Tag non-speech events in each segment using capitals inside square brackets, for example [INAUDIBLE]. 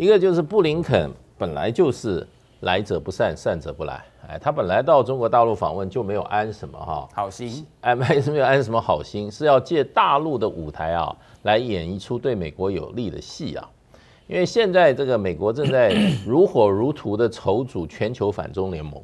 一个就是布林肯本来就是来者不善，善者不来。哎，他本来到中国大陆访问就没有安什么哈，好心，没是没有安什么好心，是要借大陆的舞台啊，来演一出对美国有利的戏啊。因为现在这个美国正在 [COUGHS] 如火如荼的筹组全球反中联盟，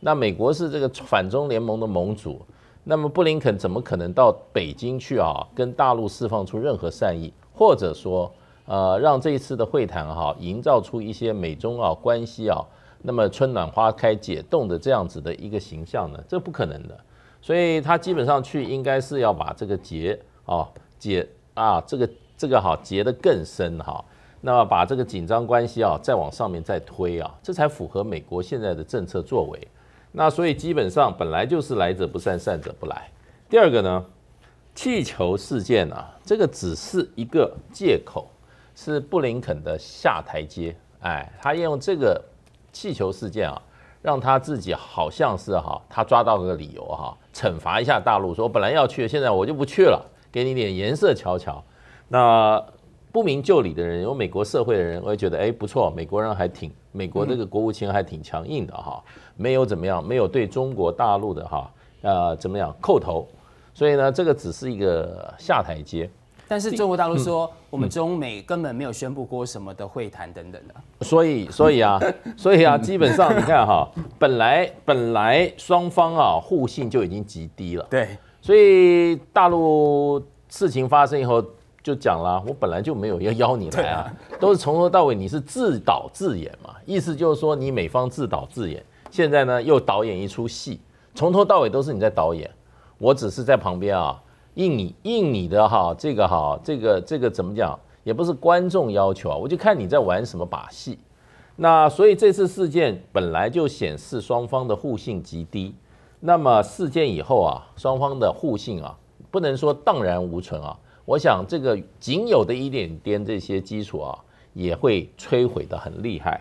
那美国是这个反中联盟的盟主，那么布林肯怎么可能到北京去啊，跟大陆释放出任何善意，或者说？呃，让这一次的会谈哈，营造出一些美中啊关系啊，那么春暖花开解冻的这样子的一个形象呢，这不可能的。所以他基本上去应该是要把这个结啊结啊这个这个哈结得更深哈，那把这个紧张关系啊再往上面再推啊，这才符合美国现在的政策作为。那所以基本上本来就是来者不善，善者不来。第二个呢，气球事件啊，这个只是一个借口。是布林肯的下台阶，哎，他用这个气球事件啊，让他自己好像是哈，他抓到了理由哈，惩罚一下大陆，说本来要去现在我就不去了，给你点颜色瞧瞧。那不明就里的人，有美国社会的人，会觉得哎，不错，美国人还挺，美国这个国务卿还挺强硬的哈，没有怎么样，没有对中国大陆的哈，呃，怎么样叩头，所以呢，这个只是一个下台阶。但是中国大陆说，我们中美根本没有宣布过什么的会谈等等的。所以，所以啊，[LAUGHS] 所以啊，基本上你看哈，本来本来双方啊互信就已经极低了。对。所以大陆事情发生以后，就讲了，我本来就没有要邀你来啊，都是从头到尾你是自导自演嘛。意思就是说，你美方自导自演，现在呢又导演一出戏，从头到尾都是你在导演，我只是在旁边啊。应你应你的哈，这个哈，这个这个怎么讲，也不是观众要求啊，我就看你在玩什么把戏。那所以这次事件本来就显示双方的互信极低。那么事件以后啊，双方的互信啊，不能说荡然无存啊。我想这个仅有的一点点这些基础啊，也会摧毁的很厉害。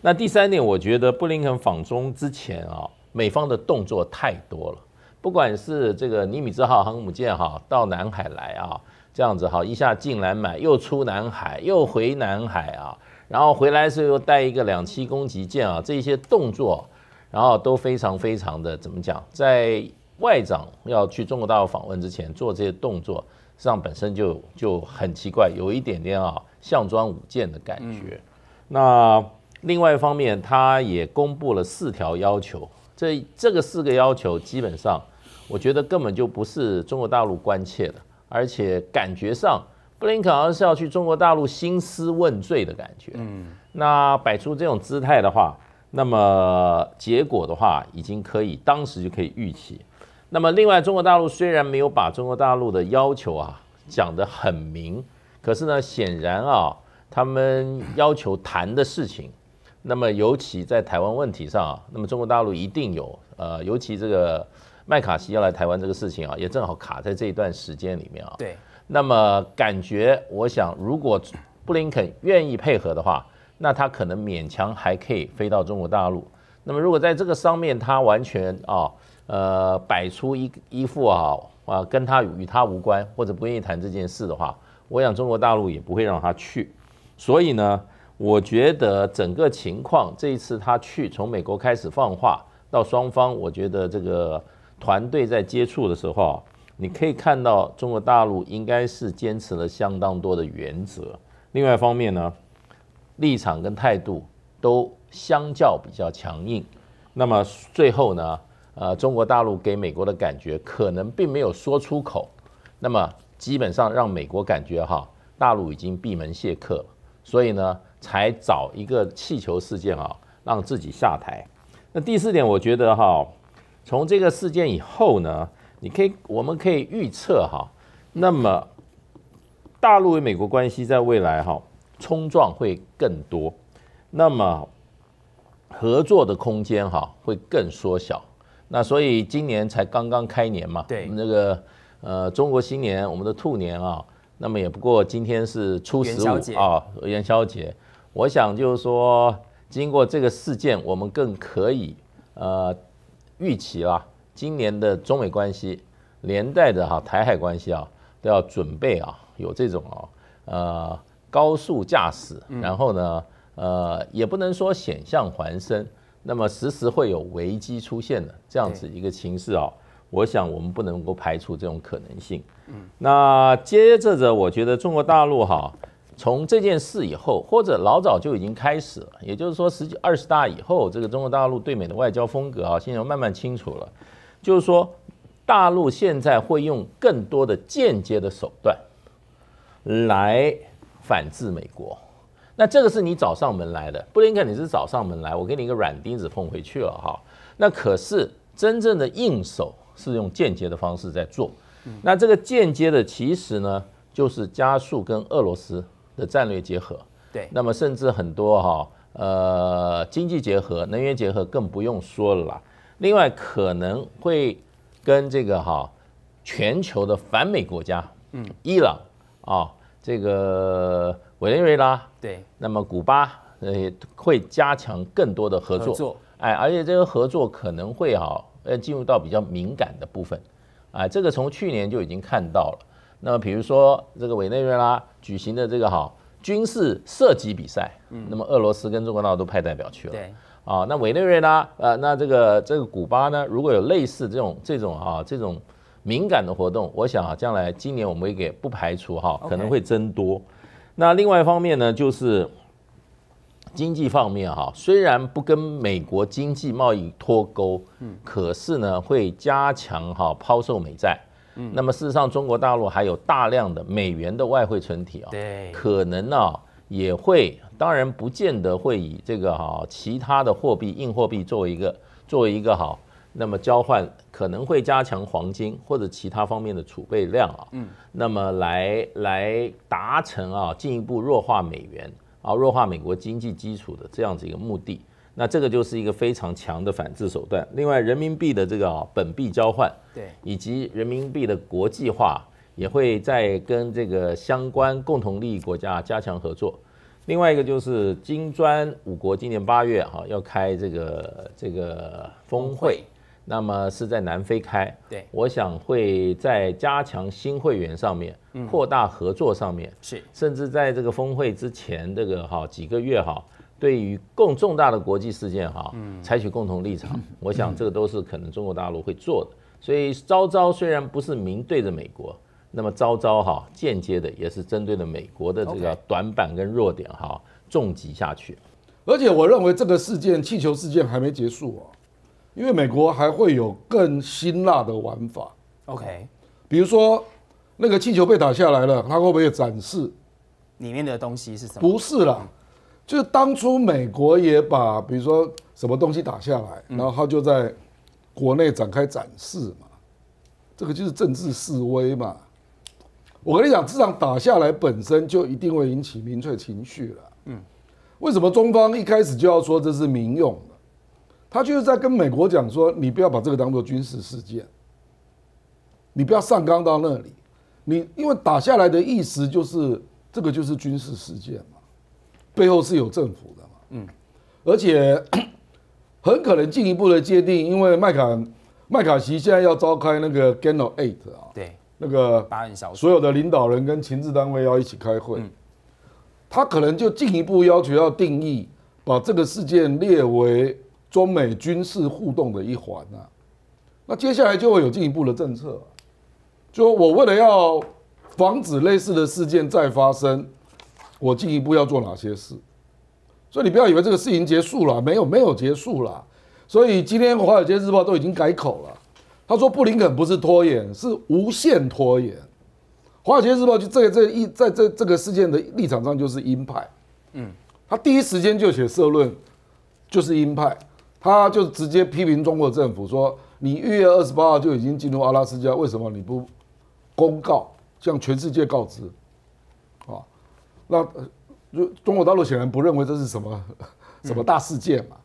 那第三点，我觉得布林肯访中之前啊，美方的动作太多了。不管是这个尼米兹号航母舰哈到南海来啊，这样子哈一下进南海又出南海又回南海啊，然后回来时候又带一个两栖攻击舰啊，这些动作，然后都非常非常的怎么讲，在外长要去中国大陆访问之前做这些动作，实际上本身就就很奇怪，有一点点啊项庄舞剑的感觉。那另外一方面，他也公布了四条要求。这这个四个要求，基本上我觉得根本就不是中国大陆关切的，而且感觉上布林肯好像是要去中国大陆兴师问罪的感觉。嗯，那摆出这种姿态的话，那么结果的话，已经可以当时就可以预期。那么另外，中国大陆虽然没有把中国大陆的要求啊讲得很明，可是呢，显然啊，他们要求谈的事情。那么，尤其在台湾问题上啊，那么中国大陆一定有呃，尤其这个麦卡锡要来台湾这个事情啊，也正好卡在这一段时间里面啊。对。那么，感觉我想，如果布林肯愿意配合的话，那他可能勉强还可以飞到中国大陆。那么，如果在这个上面他完全啊呃摆出一一副啊啊跟他与他无关或者不愿意谈这件事的话，我想中国大陆也不会让他去。所以呢。我觉得整个情况，这一次他去从美国开始放话到双方，我觉得这个团队在接触的时候，你可以看到中国大陆应该是坚持了相当多的原则。另外一方面呢，立场跟态度都相较比较强硬。那么最后呢，呃，中国大陆给美国的感觉可能并没有说出口。那么基本上让美国感觉哈，大陆已经闭门谢客。所以呢。才找一个气球事件啊，让自己下台。那第四点，我觉得哈，从这个事件以后呢，你可以，我们可以预测哈，那么大陆与美国关系在未来哈，冲撞会更多，那么合作的空间哈会更缩小。那所以今年才刚刚开年嘛，对，那个呃，中国新年，我们的兔年啊，那么也不过今天是初十五啊，元宵节。我想就是说，经过这个事件，我们更可以呃预期啊，今年的中美关系，连带着哈台海关系啊，都要准备啊，有这种啊，呃高速驾驶，然后呢，呃也不能说险象环生，那么时时会有危机出现的这样子一个情势啊，我想我们不能够排除这种可能性。嗯，那接着着，我觉得中国大陆哈。从这件事以后，或者老早就已经开始了，也就是说，十几二十大以后，这个中国大陆对美的外交风格啊，现在慢慢清楚了。就是说，大陆现在会用更多的间接的手段来反制美国。那这个是你找上门来的，布林肯你是找上门来，我给你一个软钉子缝回去了哈。那可是真正的硬手是用间接的方式在做。那这个间接的其实呢，就是加速跟俄罗斯。的战略结合，对，那么甚至很多哈，呃，经济结合、能源结合更不用说了啦。另外，可能会跟这个哈全球的反美国家，嗯，伊朗啊，这个委内瑞拉，对，那么古巴那些，会加强更多的合作，哎，而且这个合作可能会哈，呃，进入到比较敏感的部分，啊，这个从去年就已经看到了。那么，比如说这个委内瑞拉举行的这个哈军事射击比赛，那么俄罗斯跟中国大陆都派代表去了。对。啊，那委内瑞拉，呃，那这个这个古巴呢，如果有类似这种这种哈这种敏感的活动，我想啊，将来今年我们也不排除哈可能会增多。那另外一方面呢，就是经济方面哈，虽然不跟美国经济贸易脱钩，嗯，可是呢会加强哈抛售美债。那么事实上，中国大陆还有大量的美元的外汇存体啊，对，可能啊也会，当然不见得会以这个哈其他的货币硬货币作为一个作为一个好，那么交换可能会加强黄金或者其他方面的储备量啊，嗯，那么来来达成啊进一步弱化美元啊弱化美国经济基础的这样子一个目的。那这个就是一个非常强的反制手段。另外，人民币的这个啊本币交换，对，以及人民币的国际化，也会在跟这个相关共同利益国家加强合作。另外一个就是金砖五国今年八月哈要开这个这个峰会，那么是在南非开。对，我想会在加强新会员上面，扩大合作上面，是，甚至在这个峰会之前这个哈几个月哈。对于共重大的国际事件哈，采取共同立场，[LAUGHS] 我想这个都是可能中国大陆会做的。所以招招虽然不是明对着美国，那么招招哈，间接的也是针对了美国的这个短板跟弱点哈，重击下去。而且我认为这个事件气球事件还没结束啊，因为美国还会有更辛辣的玩法。OK，比如说那个气球被打下来了，他会不会展示里面的东西是什么？不是了。就是当初美国也把，比如说什么东西打下来，然后他就在国内展开展示嘛，这个就是政治示威嘛。我跟你讲，这场打下来本身就一定会引起民粹情绪了。嗯，为什么中方一开始就要说这是民用的？他就是在跟美国讲说，你不要把这个当做军事事件，你不要上纲到那里。你因为打下来的意思就是这个就是军事事件嘛。背后是有政府的嘛？嗯，而且 [CLEARS THROAT] 很可能进一步的界定，因为麦卡麦卡锡现在要召开那个 g a n o Eight 啊，对，那个八人小所有的领导人跟情治单位要一起开会，他可能就进一步要求要定义，把这个事件列为中美军事互动的一环啊。那接下来就会有进一步的政策，就我为了要防止类似的事件再发生。我进一步要做哪些事？所以你不要以为这个事情结束了，没有没有结束了。所以今天《华尔街日报》都已经改口了，他说布林肯不是拖延，是无限拖延。《华尔街日报》就这这一在这这个事件的立场上就是鹰派，嗯，他第一时间就写社论，就是鹰派，他就直接批评中国政府说：你一月二十八号就已经进入阿拉斯加，为什么你不公告向全世界告知？那，就中国大陆显然不认为这是什么什么大事件嘛，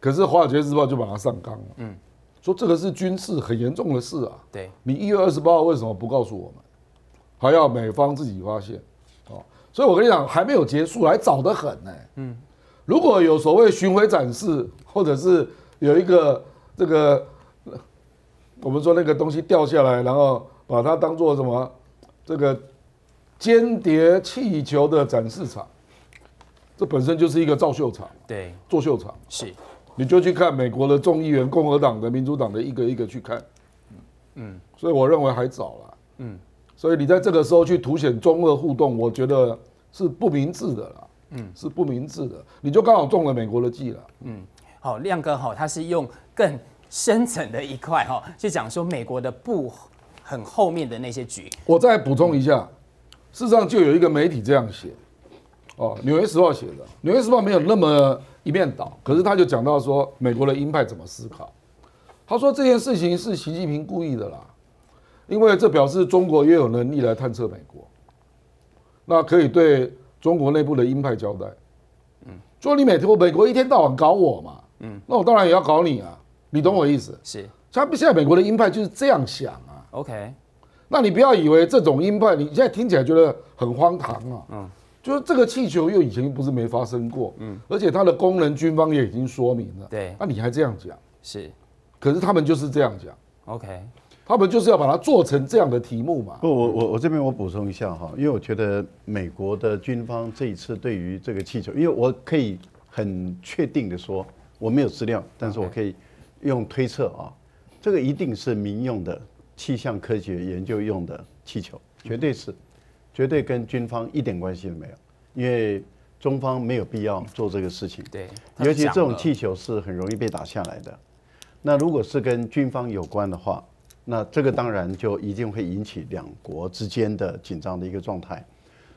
可是《华尔街日报》就把它上纲了，嗯，说这个是军事很严重的事啊。对，你一月二十八号为什么不告诉我们？还要美方自己发现？哦，所以我跟你讲，还没有结束，还早得很呢。嗯，如果有所谓巡回展示，或者是有一个这个，我们说那个东西掉下来，然后把它当做什么这个。间谍气球的展示场，这本身就是一个造秀场，对，做秀场是，你就去看美国的众议员、共和党的、民主党的一个一个去看，嗯，所以我认为还早了，嗯，所以你在这个时候去凸显中俄互动，我觉得是不明智的啦，嗯，是不明智的，你就刚好中了美国的计了，嗯，好，亮哥哈，他是用更深层的一块哈去讲说美国的布很后面的那些局，我再补充一下。事实上，就有一个媒体这样写，哦，《纽约时报》写的，《纽约时报》没有那么一面倒，可是他就讲到说，美国的鹰派怎么思考。他说这件事情是习近平故意的啦，因为这表示中国也有能力来探测美国，那可以对中国内部的鹰派交代。嗯，说你美国，美国一天到晚搞我嘛，嗯，那我当然也要搞你啊，你懂我意思？是。他现在美国的鹰派就是这样想啊。OK。那你不要以为这种音判，你现在听起来觉得很荒唐啊，嗯，就是这个气球又以前不是没发生过，嗯，而且它的功能军方也已经说明了，对，那你还这样讲，是，可是他们就是这样讲，OK，他们就是要把它做成这样的题目嘛，不，我我我这边我补充一下哈，因为我觉得美国的军方这一次对于这个气球，因为我可以很确定的说，我没有资料，但是我可以用推测啊，这个一定是民用的。气象科学研究用的气球，绝对是，绝对跟军方一点关系都没有，因为中方没有必要做这个事情。对，尤其这种气球是很容易被打下来的。那如果是跟军方有关的话，那这个当然就一定会引起两国之间的紧张的一个状态。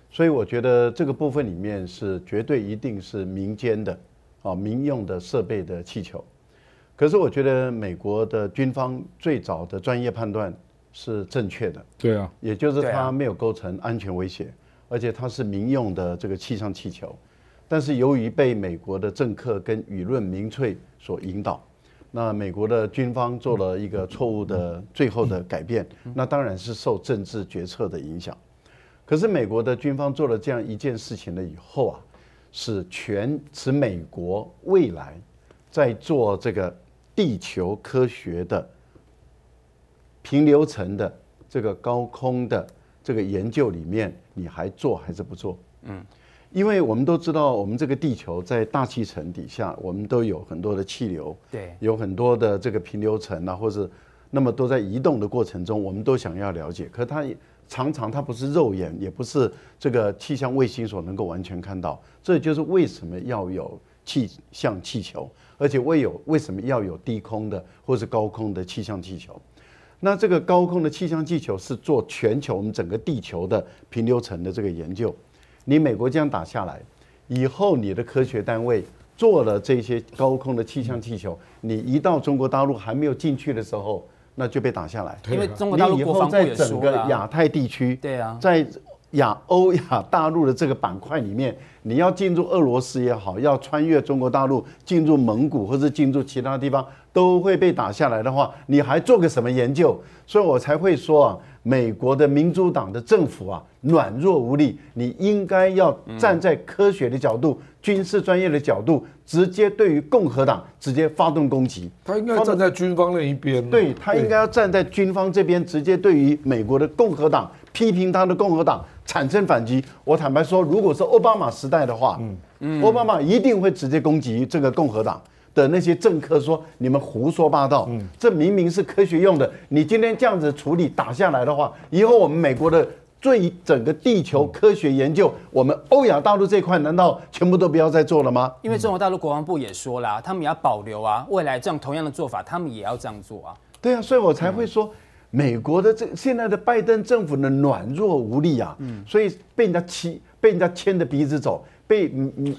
所以我觉得这个部分里面是绝对一定是民间的，啊，民用的设备的气球。可是我觉得美国的军方最早的专业判断是正确的，对啊，也就是它没有构成安全威胁，而且它是民用的这个气象气球，但是由于被美国的政客跟舆论民粹所引导，那美国的军方做了一个错误的最后的改变，那当然是受政治决策的影响。可是美国的军方做了这样一件事情了以后啊，使全使美国未来在做这个。地球科学的平流层的这个高空的这个研究里面，你还做还是不做？嗯，因为我们都知道，我们这个地球在大气层底下，我们都有很多的气流，对，有很多的这个平流层啊，或是那么都在移动的过程中，我们都想要了解。可它常常它不是肉眼，也不是这个气象卫星所能够完全看到，这就是为什么要有。气象气球，而且未有为什么要有低空的或是高空的气象气球？那这个高空的气象气球是做全球我们整个地球的平流层的这个研究。你美国这样打下来以后，你的科学单位做了这些高空的气象气球，你一到中国大陆还没有进去的时候，那就被打下来，因为中国大陆国防部也说了。以后在整个亚太地区，在。亚欧亚大陆的这个板块里面，你要进入俄罗斯也好，要穿越中国大陆进入蒙古或者进入其他地方，都会被打下来的话，你还做个什么研究？所以我才会说啊，美国的民主党的政府啊，软弱无力。你应该要站在科学的角度、军事专业的角度，直接对于共和党直接发动攻击。他应该站在军方那一边。对他应该要站在军方这边，直接对于美国的共和党。批评他的共和党产生反击。我坦白说，如果是奥巴马时代的话，嗯嗯，奥巴马一定会直接攻击这个共和党的那些政客，说你们胡说八道，嗯，这明明是科学用的。你今天这样子处理打下来的话，以后我们美国的最整个地球科学研究，我们欧亚大陆这块难道全部都不要再做了吗？因为中国大陆国防部也说了，他们也要保留啊。未来这样同样的做法，他们也要这样做啊。对啊，所以我才会说。美国的这现在的拜登政府呢，软弱无力啊，所以被人家欺，被人家牵着鼻子走，被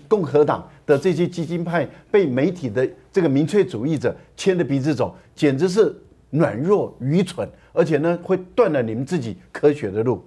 共和党的这些基金派，被媒体的这个民粹主义者牵着鼻子走，简直是软弱愚蠢，而且呢，会断了你们自己科学的路。